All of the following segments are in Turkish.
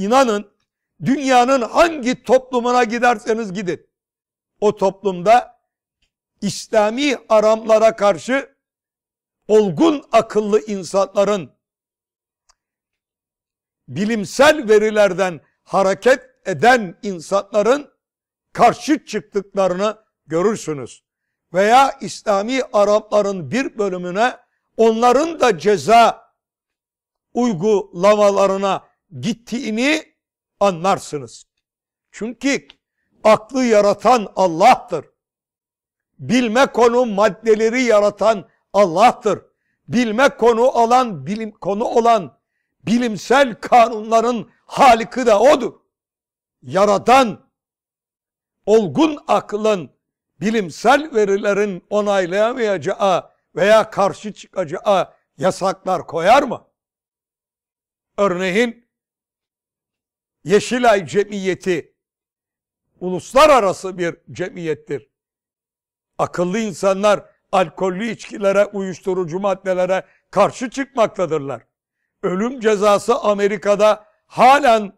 inanın dünyanın hangi toplumuna giderseniz gidin. O toplumda İslami haramlara karşı olgun akıllı insanların bilimsel verilerden hareket eden insanların karşı çıktıklarını görürsünüz. Veya İslami Arapların bir bölümüne onların da ceza uygulamalarına gittiğini anlarsınız. Çünkü aklı yaratan Allah'tır. Bilme konu maddeleri yaratan Allah'tır. Bilme konu alan bilim konu olan bilimsel kanunların haliki de odur. Yaratan olgun aklın bilimsel verilerin onaylayamayacağı veya karşı çıkacağı yasaklar koyar mı? Örneğin Yeşilay Cemiyeti uluslararası bir cemiyettir. Akıllı insanlar alkollü içkilere, uyuşturucu maddelere karşı çıkmaktadırlar. Ölüm cezası Amerika'da halen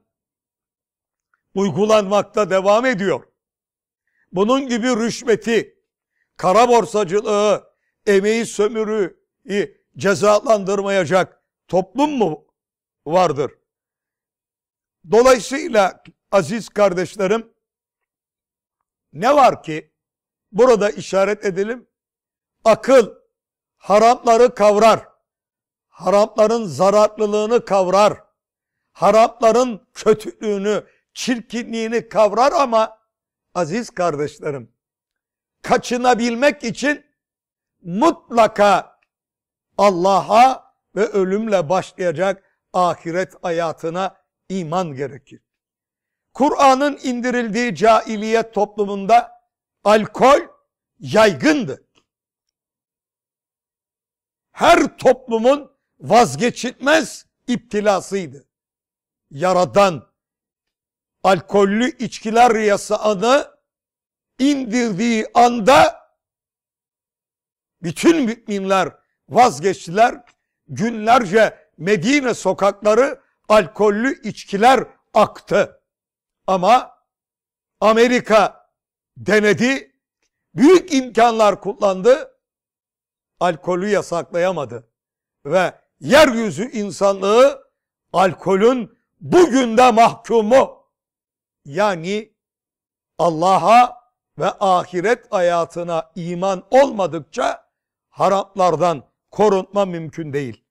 uygulanmakta devam ediyor. Bunun gibi rüşveti, kara borsacılığı, emeği sömürüyü cezalandırmayacak toplum mu vardır? Dolayısıyla aziz kardeşlerim ne var ki burada işaret edelim akıl haramları kavrar. Haramların zararlılığını kavrar. Haramların kötülüğünü, çirkinliğini kavrar ama aziz kardeşlerim kaçınabilmek için mutlaka Allah'a ve ölümle başlayacak ahiret hayatına iman gerekir. Kur'an'ın indirildiği cahiliyet toplumunda alkol yaygındı. Her toplumun vazgeçilmez iptilasıydı. Yaradan alkollü içkiler yasağını indirdiği anda bütün müminler vazgeçtiler. Günlerce Medine sokakları alkollü içkiler aktı. Ama Amerika denedi, büyük imkanlar kullandı, alkolü yasaklayamadı. Ve yeryüzü insanlığı alkolün bugün de mahkumu. Yani Allah'a ve ahiret hayatına iman olmadıkça haraplardan korunma mümkün değil.